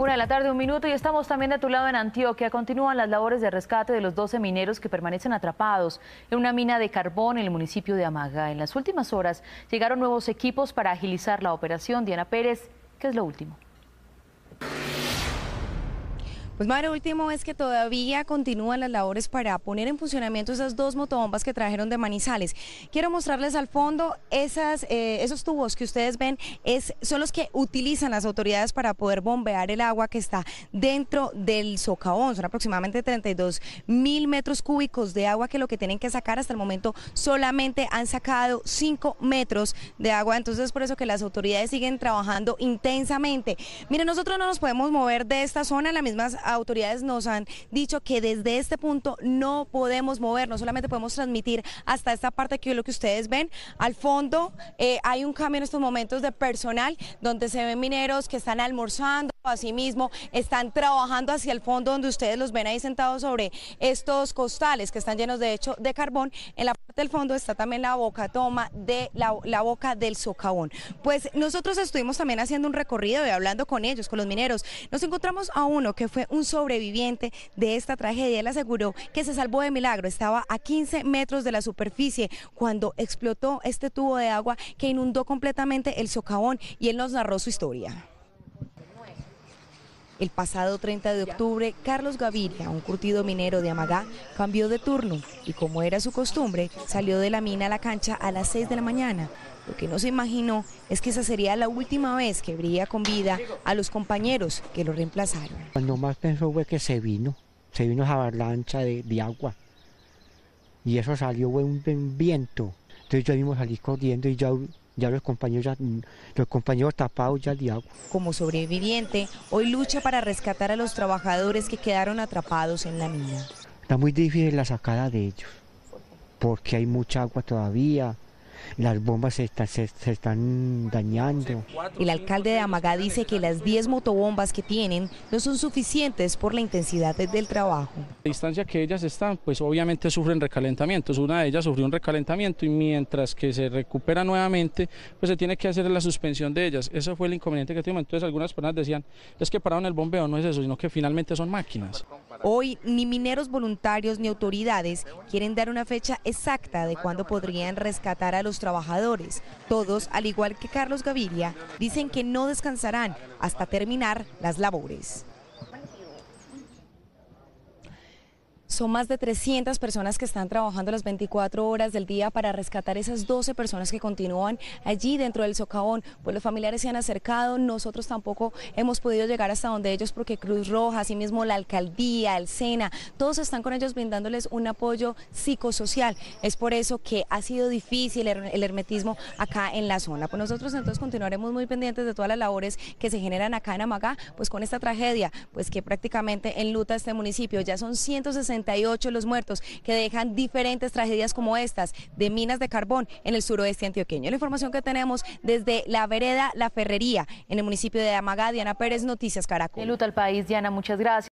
Una de la tarde, un minuto y estamos también de tu lado en Antioquia. Continúan las labores de rescate de los 12 mineros que permanecen atrapados en una mina de carbón en el municipio de Amaga. En las últimas horas llegaron nuevos equipos para agilizar la operación. Diana Pérez, ¿qué es lo último? Pues Mara, último es que todavía continúan las labores para poner en funcionamiento esas dos motobombas que trajeron de Manizales. Quiero mostrarles al fondo esas, eh, esos tubos que ustedes ven, es, son los que utilizan las autoridades para poder bombear el agua que está dentro del socavón. Son aproximadamente 32 mil metros cúbicos de agua que lo que tienen que sacar hasta el momento solamente han sacado 5 metros de agua. Entonces por eso que las autoridades siguen trabajando intensamente. Miren, nosotros no nos podemos mover de esta zona, la misma autoridades nos han dicho que desde este punto no podemos movernos, solamente podemos transmitir hasta esta parte que lo que ustedes ven. Al fondo eh, hay un cambio en estos momentos de personal donde se ven mineros que están almorzando, Asimismo, están trabajando hacia el fondo donde ustedes los ven ahí sentados sobre estos costales que están llenos de hecho de carbón. En la parte del fondo está también la boca toma de la, la boca del socavón. Pues nosotros estuvimos también haciendo un recorrido y hablando con ellos, con los mineros. Nos encontramos a uno que fue un sobreviviente de esta tragedia. Él aseguró que se salvó de milagro. Estaba a 15 metros de la superficie cuando explotó este tubo de agua que inundó completamente el socavón y él nos narró su historia. El pasado 30 de octubre, Carlos Gaviria, un curtido minero de Amagá, cambió de turno y como era su costumbre, salió de la mina a la cancha a las 6 de la mañana. Lo que no se imaginó es que esa sería la última vez que brilla con vida a los compañeros que lo reemplazaron. Cuando pues más pensó fue que se vino, se vino esa avalancha de, de agua y eso salió fue un viento. Entonces yo mismo salir corriendo y ya ya los compañeros, los compañeros tapados ya de agua. Como sobreviviente, hoy lucha para rescatar a los trabajadores que quedaron atrapados en la mina. Está muy difícil la sacada de ellos, porque hay mucha agua todavía, las bombas se, están dañando. El alcalde de Amaga dice que las 10 motobombas que tienen no son suficientes por la intensidad del trabajo. La distancia que ellas están, pues obviamente sufren recalentamientos. Una de ellas sufrió un recalentamiento y mientras que se recupera nuevamente, pues se tiene que hacer la suspensión de ellas. Eso fue el inconveniente que tuvimos. Entonces algunas personas decían, es que pararon el bombeo, no es eso, sino que finalmente son máquinas. Hoy ni mineros voluntarios ni autoridades quieren dar una fecha exacta de cuándo podrían rescatar a los trabajadores. Todos, al igual que Carlos Gaviria, dicen que no descansarán hasta terminar las labores. son más de 300 personas que están trabajando las 24 horas del día para rescatar esas 12 personas que continúan allí dentro del socavón. Pues los familiares se han acercado, nosotros tampoco hemos podido llegar hasta donde ellos porque Cruz Roja, así mismo la alcaldía, el SENA, todos están con ellos brindándoles un apoyo psicosocial. Es por eso que ha sido difícil el hermetismo acá en la zona. Pues nosotros entonces continuaremos muy pendientes de todas las labores que se generan acá en Amagá, pues con esta tragedia, pues que prácticamente en luta este municipio. Ya son 160 ocho los muertos que dejan diferentes tragedias como estas de minas de carbón en el suroeste antioqueño. La información que tenemos desde la vereda La Ferrería en el municipio de Amagá, Diana Pérez, Noticias Caracol. el al país, Diana, muchas gracias.